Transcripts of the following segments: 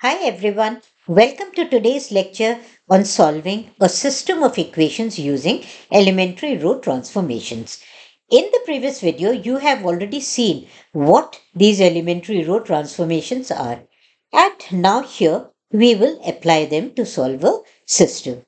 Hi everyone, welcome to today's lecture on solving a system of equations using elementary row transformations. In the previous video, you have already seen what these elementary row transformations are. And now here, we will apply them to solve a system.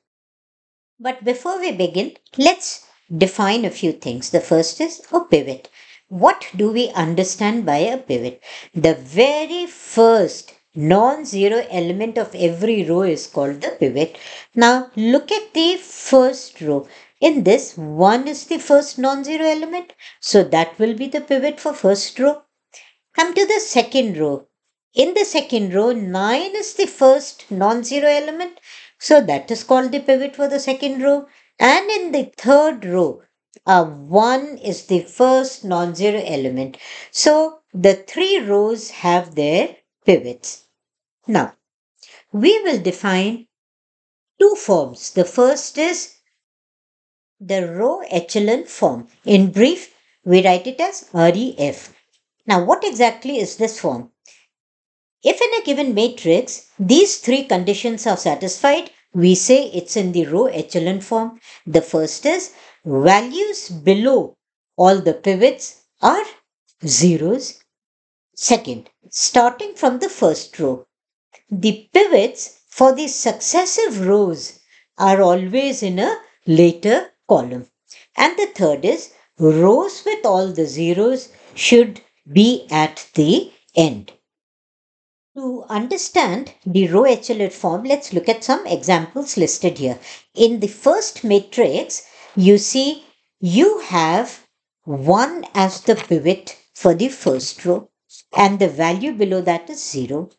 But before we begin, let's define a few things. The first is a pivot. What do we understand by a pivot? The very first non-zero element of every row is called the pivot. Now look at the first row. In this, 1 is the first non-zero element. So that will be the pivot for first row. Come to the second row. In the second row, 9 is the first non-zero element. So that is called the pivot for the second row. And in the third row, uh, 1 is the first non-zero element. So the three rows have their pivots. Now, we will define two forms. The first is the row echelon form. In brief, we write it as REF. Now, what exactly is this form? If in a given matrix, these three conditions are satisfied, we say it's in the row echelon form. The first is values below all the pivots are zeros. Second, starting from the first row, the pivots for the successive rows are always in a later column. And the third is rows with all the zeros should be at the end. To understand the row echelon form, let's look at some examples listed here. In the first matrix, you see you have 1 as the pivot for the first row and the value below that is 0.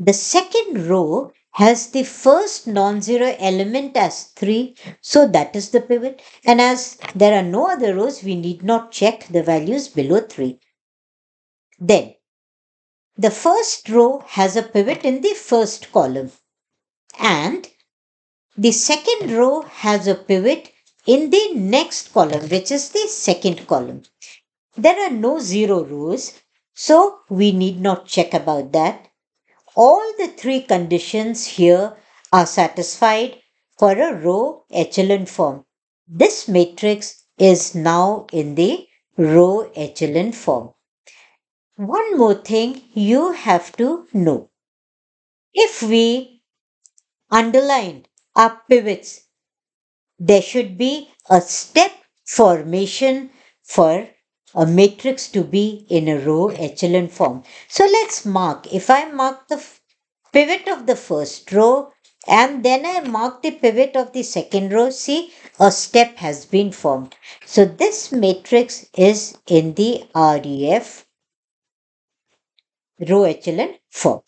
The second row has the first non-zero element as 3. So that is the pivot. And as there are no other rows, we need not check the values below 3. Then, the first row has a pivot in the first column. And the second row has a pivot in the next column, which is the second column. There are no zero rows, so we need not check about that. All the three conditions here are satisfied for a row echelon form. This matrix is now in the row echelon form. One more thing you have to know. If we underline our pivots, there should be a step formation for a matrix to be in a row echelon form. So let's mark. If I mark the pivot of the first row and then I mark the pivot of the second row, see a step has been formed. So this matrix is in the REF row echelon form.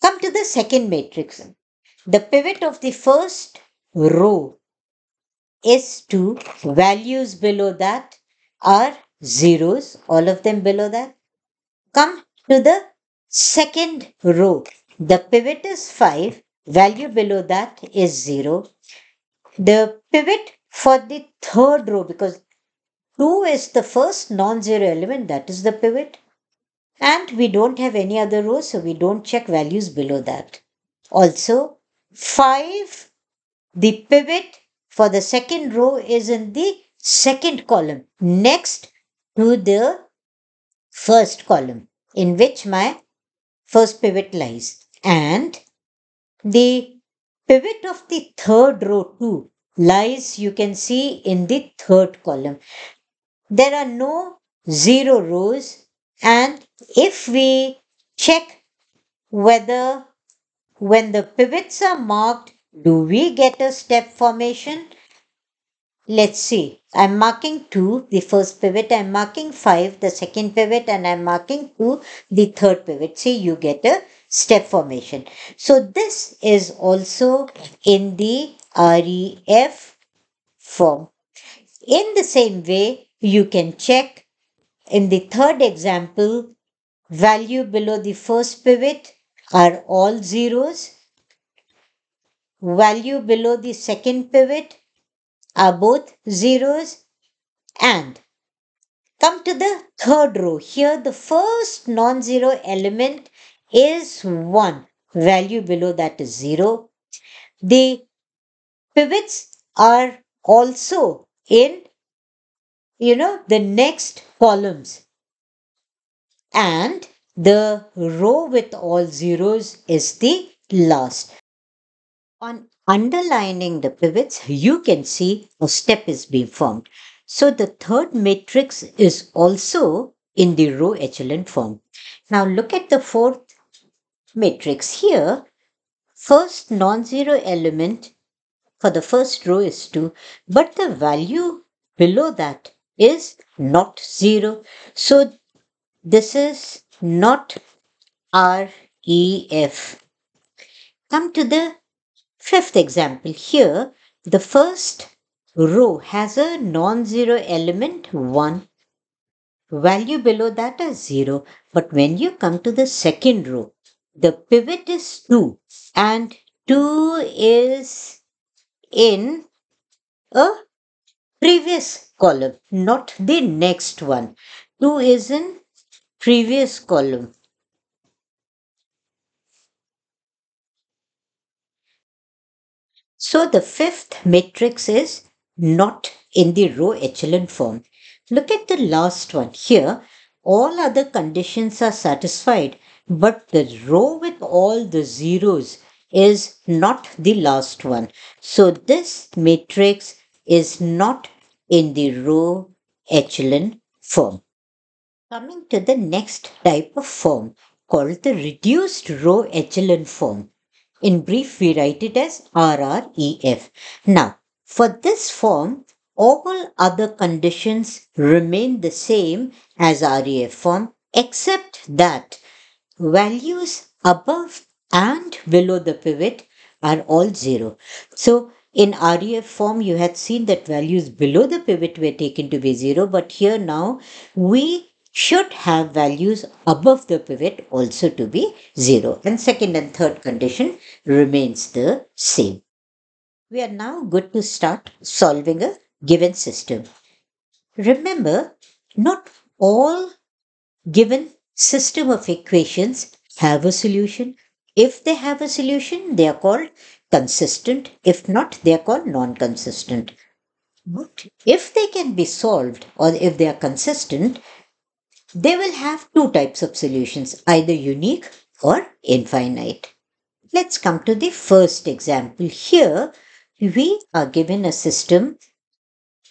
Come to the second matrix. The pivot of the first row is to values below that are zeros, all of them below that. Come to the second row. The pivot is 5, value below that is 0. The pivot for the third row because 2 is the first non-zero element that is the pivot and we don't have any other row so we don't check values below that. Also 5 the pivot for the second row is in the second column. Next to the first column in which my first pivot lies and the pivot of the third row too lies you can see in the third column. There are no zero rows and if we check whether when the pivots are marked do we get a step formation Let's see. I'm marking 2, the first pivot. I'm marking 5, the second pivot. And I'm marking 2, the third pivot. See, you get a step formation. So this is also in the REF form. In the same way, you can check in the third example, value below the first pivot are all zeros. Value below the second pivot are both zeros and. Come to the third row. Here the first non-zero element is 1. Value below that is 0. The pivots are also in, you know, the next columns. And the row with all zeros is the last. On underlining the pivots, you can see a step is being formed. So the third matrix is also in the row echelon form. Now look at the fourth matrix here. First non-zero element for the first row is 2, but the value below that is not 0. So this is not REF. Come to the Fifth example here, the first row has a non-zero element 1, value below that is 0. But when you come to the second row, the pivot is 2 and 2 is in a previous column, not the next one. 2 is in previous column. So the fifth matrix is not in the row echelon form. Look at the last one here. All other conditions are satisfied, but the row with all the zeros is not the last one. So this matrix is not in the row echelon form. Coming to the next type of form called the reduced row echelon form. In brief, we write it as RREF. Now, for this form, all other conditions remain the same as REF form except that values above and below the pivot are all zero. So in REF form, you had seen that values below the pivot were taken to be zero, but here now we should have values above the pivot also to be 0 and second and third condition remains the same. We are now good to start solving a given system. Remember, not all given system of equations have a solution. If they have a solution, they are called consistent. If not, they are called non-consistent. But if they can be solved or if they are consistent, they will have two types of solutions, either unique or infinite. Let's come to the first example. Here, we are given a system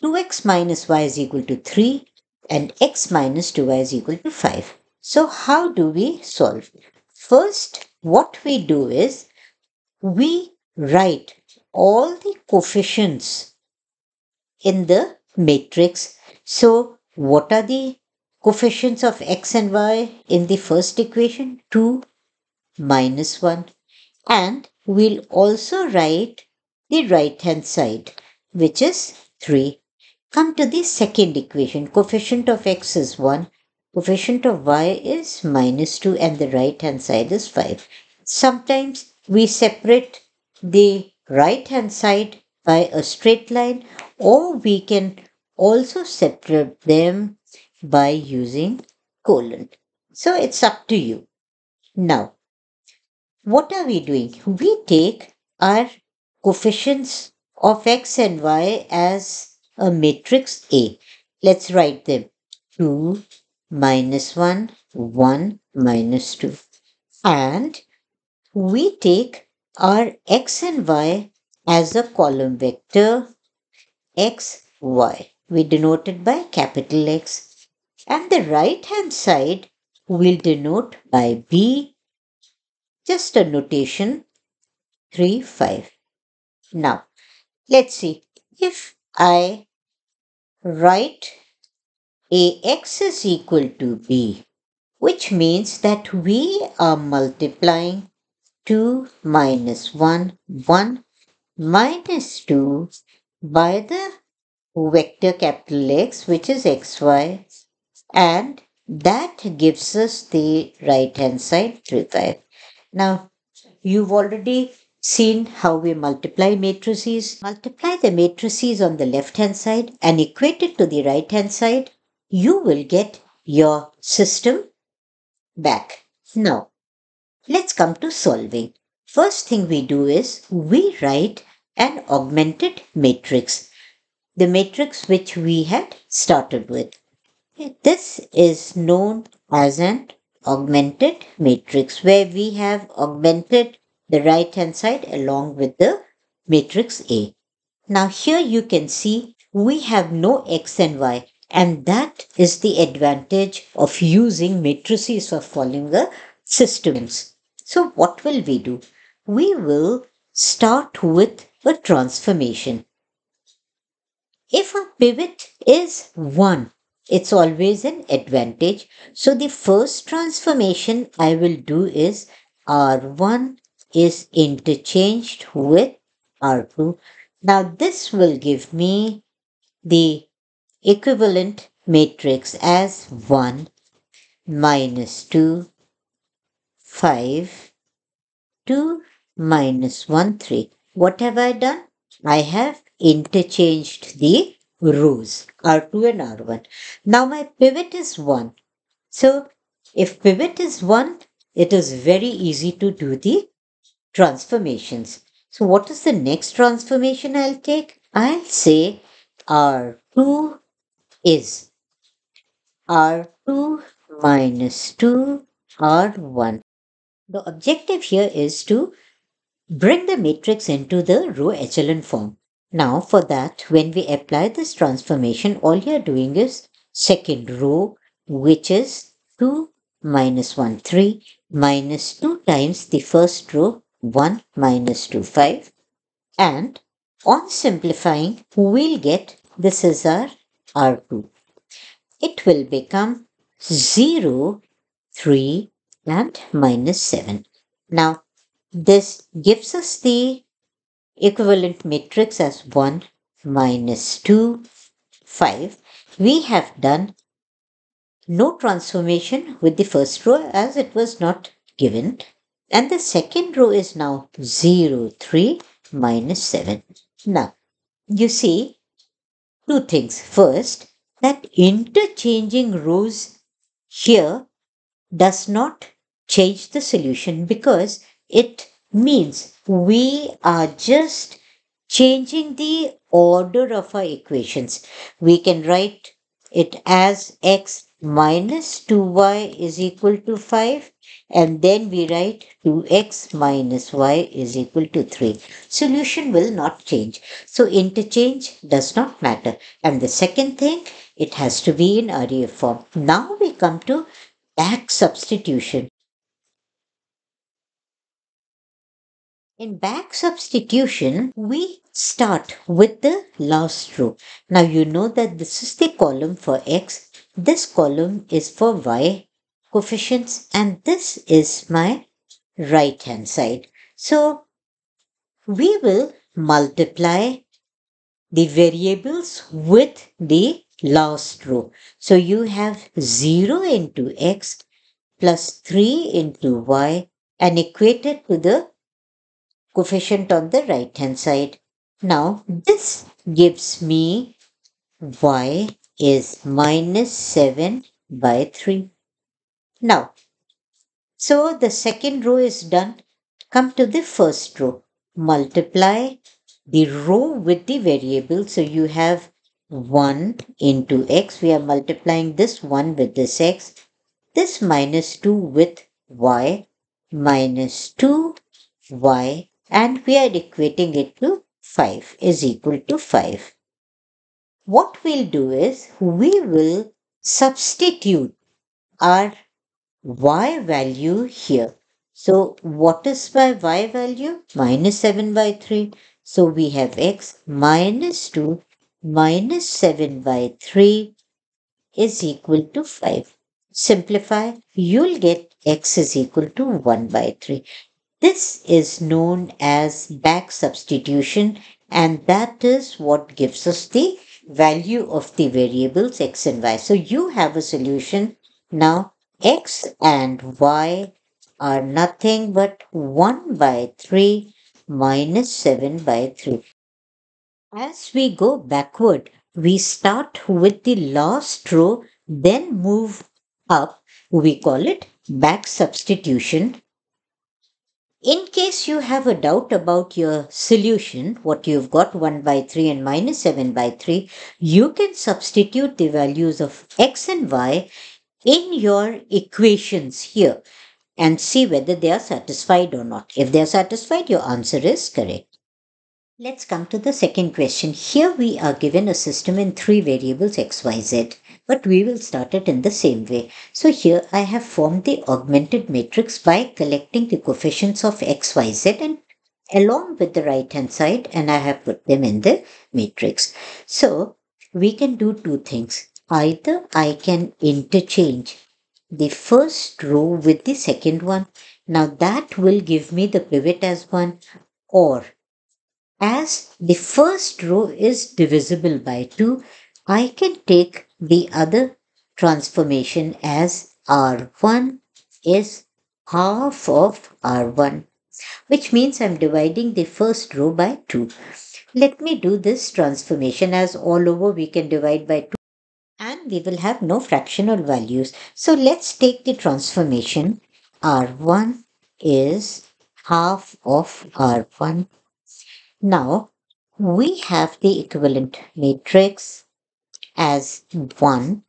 2x minus y is equal to 3 and x minus 2y is equal to 5. So how do we solve? First, what we do is we write all the coefficients in the matrix. So what are the coefficients of x and y in the first equation 2 minus 1 and we'll also write the right hand side which is 3. Come to the second equation coefficient of x is 1 coefficient of y is minus 2 and the right hand side is 5. Sometimes we separate the right hand side by a straight line or we can also separate them by using colon. So it's up to you. Now, what are we doing? We take our coefficients of x and y as a matrix A. Let's write them. 2, minus 1, 1, minus 2. And we take our x and y as a column vector x, y. We denote it by capital X, and the right hand side will denote by B, just a notation 3, 5. Now, let's see. If I write AX is equal to B, which means that we are multiplying 2 minus 1, 1 minus 2 by the vector capital X, which is xy and that gives us the right hand side 3 5. Now you've already seen how we multiply matrices. Multiply the matrices on the left hand side and equate it to the right hand side. You will get your system back. Now let's come to solving. First thing we do is we write an augmented matrix. The matrix which we had started with. This is known as an augmented matrix where we have augmented the right hand side along with the matrix A. Now here you can see we have no x and y and that is the advantage of using matrices for following the systems. So what will we do? We will start with a transformation. If a pivot is 1 it's always an advantage. So the first transformation I will do is R1 is interchanged with R2. Now this will give me the equivalent matrix as 1 minus 2 5 2 minus 1 3. What have I done? I have interchanged the rows, R2 and R1. Now my pivot is 1. So if pivot is 1, it is very easy to do the transformations. So what is the next transformation I'll take? I'll say R2 is R2 minus 2 R1. The objective here is to bring the matrix into the row echelon form. Now for that, when we apply this transformation, all you are doing is second row, which is 2 minus 1, 3 minus 2 times the first row, 1 minus 2, 5. And on simplifying, we'll get this is our R2. It will become 0, 3 and minus 7. Now, this gives us the equivalent matrix as 1 minus 2 5 we have done no transformation with the first row as it was not given and the second row is now 0 3 minus 7 now you see two things first that interchanging rows here does not change the solution because it means we are just changing the order of our equations. We can write it as x minus 2y is equal to 5 and then we write 2x minus y is equal to 3. Solution will not change. So interchange does not matter. And the second thing, it has to be in array form. Now we come to back substitution. In back substitution, we start with the last row. Now you know that this is the column for x, this column is for y coefficients and this is my right hand side. So we will multiply the variables with the last row. So you have 0 into x plus 3 into y and equate it to the coefficient on the right hand side. Now this gives me y is minus 7 by 3. Now, so the second row is done. Come to the first row. Multiply the row with the variable. So you have 1 into x. We are multiplying this 1 with this x. This minus 2 with y. Minus 2 y and we are equating it to 5 is equal to 5. What we'll do is we will substitute our y value here. So what is my y value? Minus 7 by 3. So we have x minus 2 minus 7 by 3 is equal to 5. Simplify, you'll get x is equal to 1 by 3. This is known as back substitution and that is what gives us the value of the variables x and y. So you have a solution. Now x and y are nothing but 1 by 3 minus 7 by 3. As we go backward, we start with the last row, then move up. We call it back substitution in case you have a doubt about your solution, what you've got 1 by 3 and minus 7 by 3, you can substitute the values of x and y in your equations here and see whether they are satisfied or not. If they are satisfied, your answer is correct. Let's come to the second question. Here we are given a system in three variables x, y, z but we will start it in the same way. So here I have formed the augmented matrix by collecting the coefficients of x, y, z and along with the right hand side and I have put them in the matrix. So we can do two things. Either I can interchange the first row with the second one. Now that will give me the pivot as 1 or as the first row is divisible by 2, I can take the other transformation as R1 is half of R1, which means I'm dividing the first row by 2. Let me do this transformation as all over we can divide by 2 and we will have no fractional values. So let's take the transformation R1 is half of R1. Now we have the equivalent matrix as 1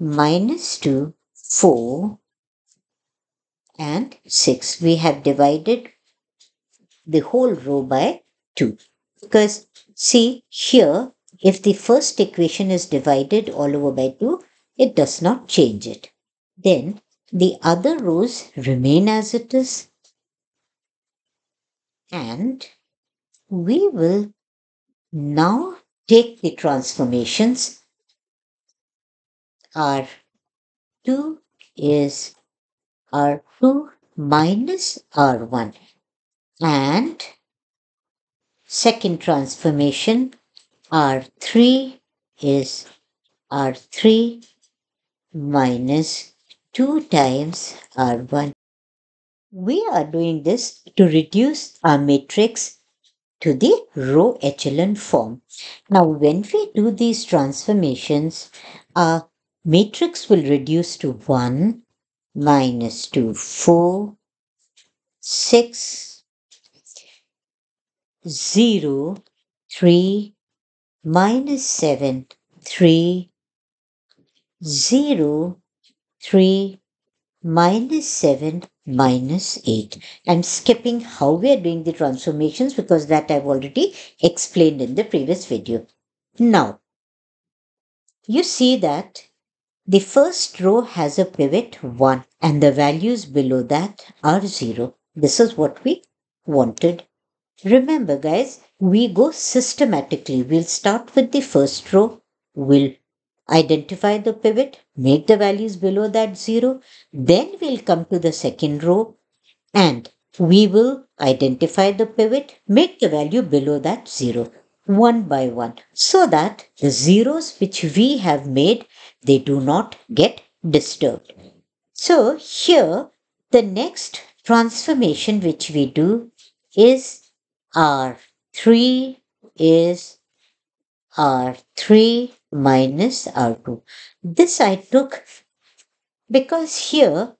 minus 2, 4 and 6. We have divided the whole row by 2 because see here if the first equation is divided all over by 2 it does not change it. Then the other rows remain as it is and we will now take the transformations R 2 is R 2 minus R 1 and second transformation R 3 is R 3 minus 2 times R 1. We are doing this to reduce our matrix to the row echelon form. Now when we do these transformations, our matrix will reduce to 1 minus 2, 4, 6, 0, 3, minus 7, 3, 0, 3, minus 7, minus 8. I'm skipping how we are doing the transformations because that I've already explained in the previous video. Now, you see that the first row has a pivot 1 and the values below that are 0. This is what we wanted. Remember guys, we go systematically. We'll start with the first row. We'll identify the pivot, make the values below that 0. Then we'll come to the second row and we will identify the pivot, make the value below that 0 one by one so that the zeros which we have made they do not get disturbed. So here the next transformation which we do is R3 is R3 minus R2. This I took because here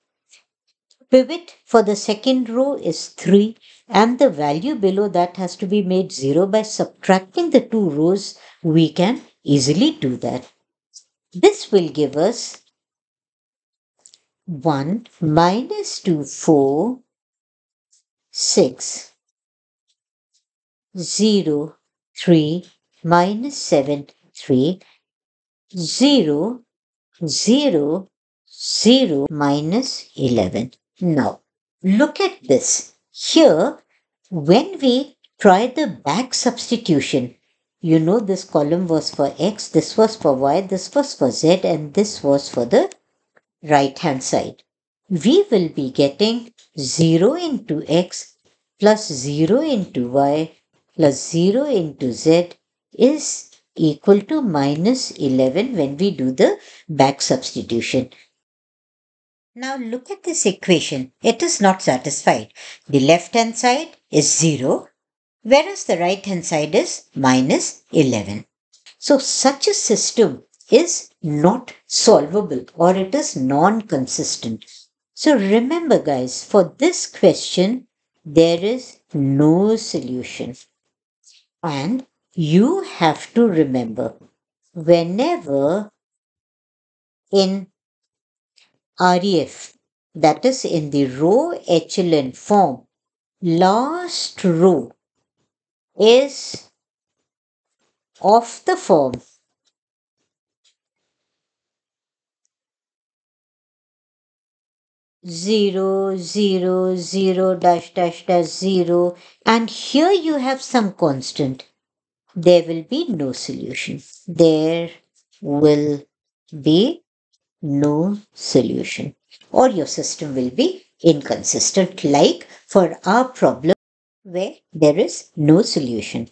pivot for the second row is 3 and the value below that has to be made 0 by subtracting the two rows we can easily do that. This will give us 1 minus 2, 4, 6, 0, 3, minus 7, 3, 0, 0, 0, minus 11. Now, look at this. Here, when we try the back substitution, you know this column was for x, this was for y, this was for z and this was for the right hand side. We will be getting 0 into x plus 0 into y plus 0 into z is equal to minus 11 when we do the back substitution. Now look at this equation. It is not satisfied. The left hand side is 0 whereas the right hand side is minus 11. So such a system is not solvable or it is non-consistent. So remember guys, for this question, there is no solution. And you have to remember, whenever in REF, that is in the row echelon form, last row is of the form Zero, zero, zero, dash, dash, dash, zero. And here you have some constant. There will be no solution. There will be no solution. Or your system will be inconsistent. Like for our problem where there is no solution.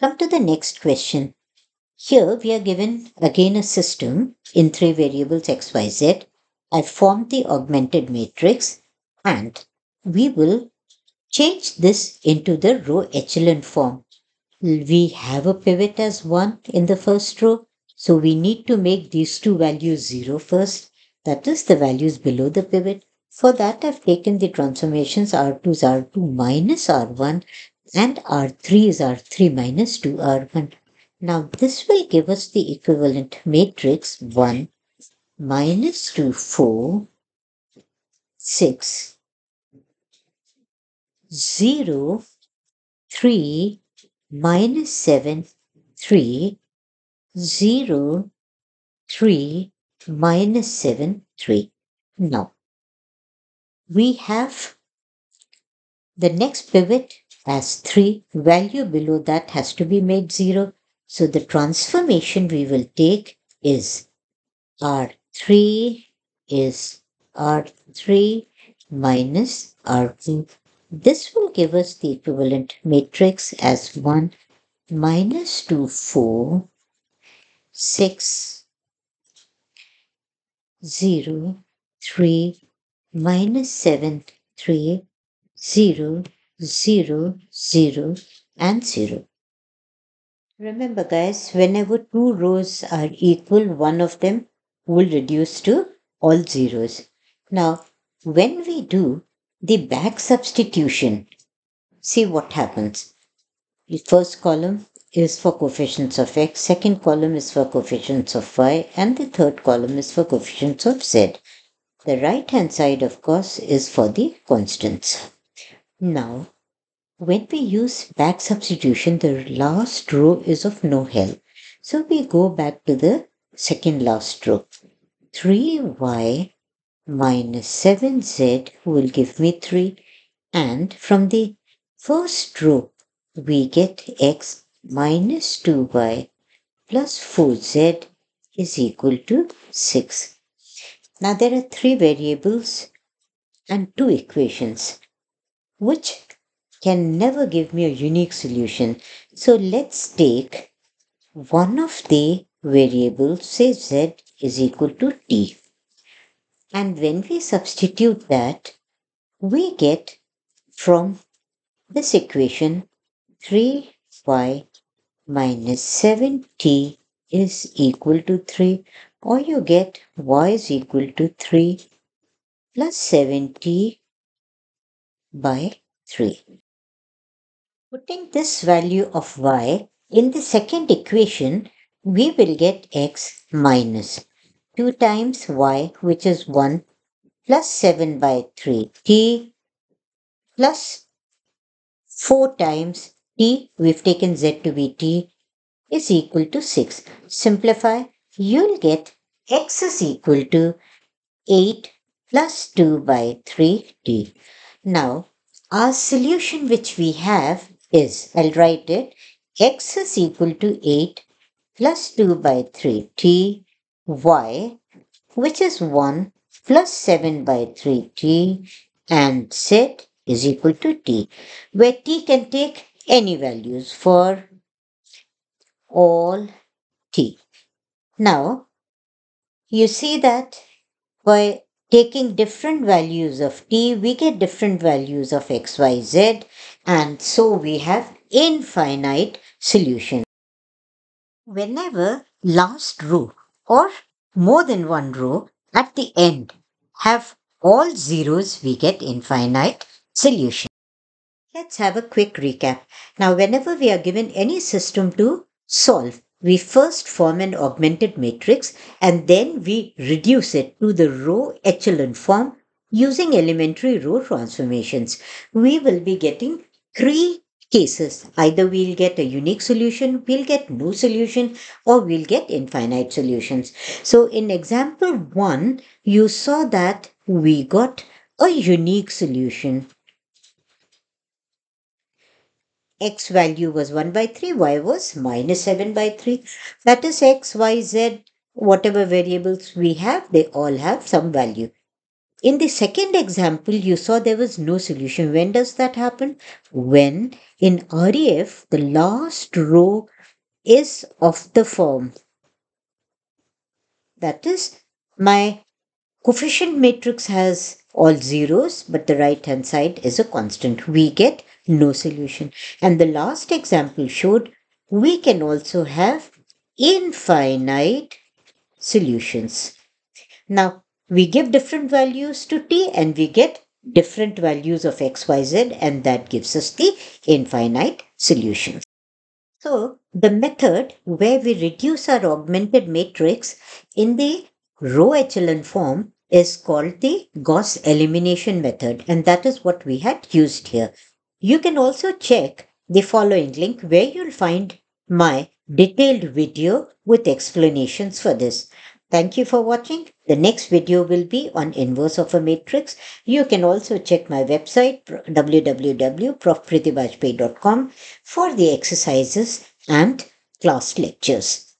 Come to the next question. Here we are given again a system in three variables xyz. I formed the augmented matrix and we will change this into the row echelon form. We have a pivot as 1 in the first row, so we need to make these two values zero first. that is the values below the pivot. For that I've taken the transformations R2 is R2 minus R1 and R3 is R3 minus 2 R1. Now this will give us the equivalent matrix 1 minus 2 4 6 0 3 minus 7 3 0 3 minus 7 3. Now we have the next pivot as 3, value below that has to be made 0. So the transformation we will take is R3 is R3 minus R2. This will give us the equivalent matrix as 1 minus 2, 4, 6, 0, 3, minus 7, 3, 0, 0, 0, and 0. Remember guys, whenever two rows are equal, one of them will reduce to all zeros. Now, when we do the back substitution, see what happens. The first column is for coefficients of x, second column is for coefficients of y, and the third column is for coefficients of z. The right hand side of course is for the constants. Now when we use back substitution the last row is of no help. So we go back to the second last row. 3y minus 7z will give me 3 and from the first row we get x minus 2y plus 4z is equal to 6. Now there are three variables and two equations which can never give me a unique solution. So let's take one of the variables say z is equal to t. And when we substitute that, we get from this equation 3y minus 7t is equal to 3 or you get y is equal to 3 plus 70 by 3. Putting this value of y in the second equation, we will get x minus 2 times y, which is 1, plus 7 by 3t, plus 4 times t, we've taken z to be t, is equal to 6. Simplify you'll get x is equal to 8 plus 2 by 3t. Now, our solution which we have is, I'll write it, x is equal to 8 plus 2 by 3t, y, which is 1 plus 7 by 3t, and z is equal to t, where t can take any values for all t. Now, you see that by taking different values of t, we get different values of x, y, z, and so we have infinite solution. Whenever last row or more than one row at the end have all zeros, we get infinite solution. Let's have a quick recap. Now, whenever we are given any system to solve, we first form an augmented matrix and then we reduce it to the row echelon form using elementary row transformations. We will be getting three cases. Either we'll get a unique solution, we'll get no solution, or we'll get infinite solutions. So in example one, you saw that we got a unique solution x value was 1 by 3, y was minus 7 by 3. That is x, y, z, whatever variables we have, they all have some value. In the second example, you saw there was no solution. When does that happen? When in REF, the last row is of the form. That is, my coefficient matrix has all zeros, but the right hand side is a constant. We get no solution. And the last example showed we can also have infinite solutions. Now, we give different values to t and we get different values of xyz and that gives us the infinite solutions. So, the method where we reduce our augmented matrix in the row echelon form is called the Gauss elimination method and that is what we had used here. You can also check the following link where you'll find my detailed video with explanations for this. Thank you for watching. The next video will be on inverse of a matrix. You can also check my website www.profpritibajpay.com for the exercises and class lectures.